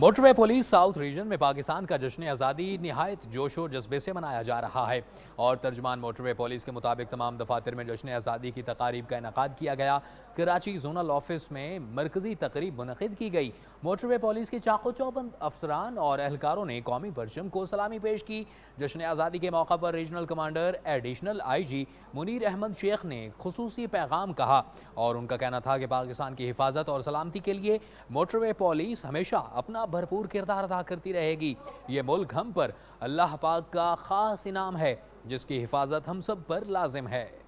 motorway police south region में पाकिस्तान का जश्न आज़ादी नहायत जोश और जज्बे से मनाया जा रहा है और तर्जमान मोटरवे पुलिस के मुताबिक तमाम दफातर में जश्न आज़ादी की तकारीब का इनका किया गया कराची जोनल ऑफिस में मरकजी तकरीब मुनद की गई मोटरवे पुलिस के चाको चौबंद अफसरान और एहलकारों ने कौमी परचम को सलामी पेश की जश्न आज़ादी के मौका पर regional commander additional I G Munir Ahmed Sheikh ने खसूसी पैगाम कहा और उनका कहना था कि पाकिस्तान की हिफाजत और सलामती के लिए मोटरवे पॉलिस हमेशा अपना भरपूर किरदार अदा करती रहेगी ये मुल्क हम पर अल्लाह पाक का ख़ास इनाम है जिसकी हिफाजत हम सब पर लाजिम है